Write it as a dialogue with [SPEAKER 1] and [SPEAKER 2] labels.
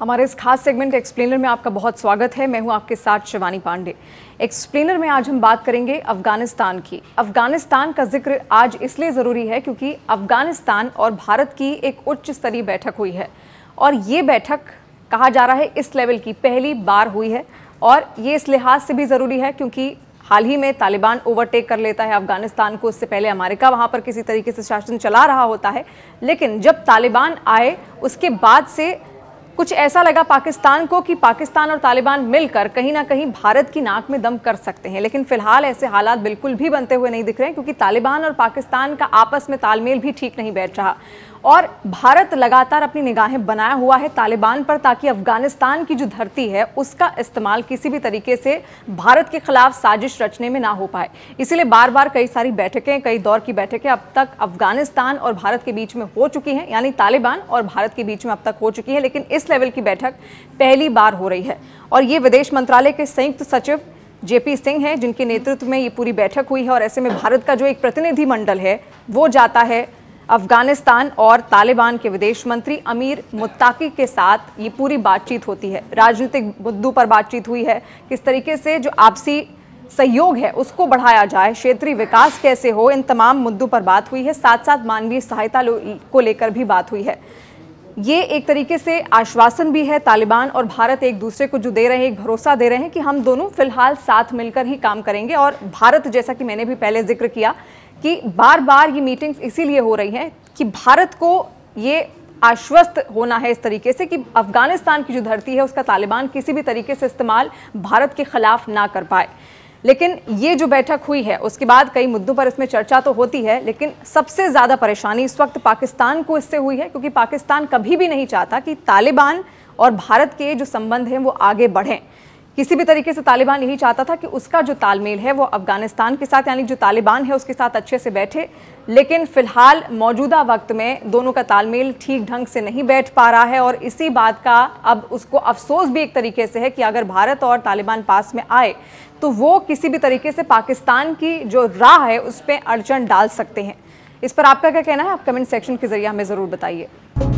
[SPEAKER 1] हमारे इस खास सेगमेंट एक्सप्लेनर में आपका बहुत स्वागत है मैं हूं आपके साथ शिवानी पांडे एक्सप्लेनर में आज हम बात करेंगे अफगानिस्तान की अफगानिस्तान का जिक्र आज इसलिए ज़रूरी है क्योंकि अफगानिस्तान और भारत की एक उच्च स्तरीय बैठक हुई है और ये बैठक कहा जा रहा है इस लेवल की पहली बार हुई है और ये इस लिहाज से भी ज़रूरी है क्योंकि हाल ही में तालिबान ओवरटेक कर लेता है अफगानिस्तान को उससे पहले अमेरिका वहाँ पर किसी तरीके से शासन चला रहा होता है लेकिन जब तालिबान आए उसके बाद से कुछ ऐसा लगा पाकिस्तान को कि पाकिस्तान और तालिबान मिलकर कहीं ना कहीं भारत की नाक में दम कर सकते हैं लेकिन फिलहाल ऐसे हालात बिल्कुल भी बनते हुए नहीं दिख रहे हैं क्योंकि तालिबान और पाकिस्तान का आपस में तालमेल भी ठीक नहीं बैठ रहा और भारत लगातार अपनी निगाहें बनाया हुआ है तालिबान पर ताकि अफगानिस्तान की जो धरती है उसका इस्तेमाल किसी भी तरीके से भारत के खिलाफ साजिश रचने में ना हो पाए इसीलिए बार बार कई सारी बैठकें कई दौर की बैठकें अब तक अफगानिस्तान और भारत के बीच में हो चुकी हैं यानी तालिबान और भारत के बीच में अब तक हो चुकी है लेकिन इस लेवल की बैठक पहली बार हो रही है और ये विदेश मंत्रालय के संयुक्त सचिव जेपी सिंह हैं जिनके नेतृत्व में ये पूरी बैठक हुई है और ऐसे में भारत का जो एक प्रतिनिधि मंडल है वो जाता है अफगानिस्तान और तालिबान के विदेश मंत्री अमीर मुत्ताकी के साथ ये पूरी बातचीत होती है राजनीतिक मुद्दों पर बातचीत हुई है किस तरीके से जो आपसी सहयोग है उसको बढ़ाया जाए क्षेत्रीय विकास कैसे हो इन तमाम मुद्दों पर बात हुई है साथ साथ मानवीय सहायता को लेकर भी बात हुई है ये एक तरीके से आश्वासन भी है तालिबान और भारत एक दूसरे को जो दे रहे हैं एक भरोसा दे रहे हैं कि हम दोनों फिलहाल साथ मिलकर ही काम करेंगे और भारत जैसा कि मैंने भी पहले जिक्र किया कि बार बार ये मीटिंग्स इसीलिए हो रही हैं कि भारत को ये आश्वस्त होना है इस तरीके से कि अफगानिस्तान की जो धरती है उसका तालिबान किसी भी तरीके से इस्तेमाल भारत के खिलाफ ना कर पाए लेकिन ये जो बैठक हुई है उसके बाद कई मुद्दों पर इसमें चर्चा तो होती है लेकिन सबसे ज़्यादा परेशानी इस वक्त पाकिस्तान को इससे हुई है क्योंकि पाकिस्तान कभी भी नहीं चाहता कि तालिबान और भारत के जो संबंध हैं वो आगे बढ़ें किसी भी तरीके से तालिबान यही चाहता था कि उसका जो तालमेल है वो अफगानिस्तान के साथ यानी जो तालिबान है उसके साथ अच्छे से बैठे लेकिन फिलहाल मौजूदा वक्त में दोनों का तालमेल ठीक ढंग से नहीं बैठ पा रहा है और इसी बात का अब उसको अफसोस भी एक तरीके से है कि अगर भारत और तालिबान पास में आए तो वो किसी भी तरीके से पाकिस्तान की जो राह है उस पर अड़चन डाल सकते हैं इस पर आपका क्या कहना है आप कमेंट सेक्शन के ज़रिए हमें ज़रूर बताइए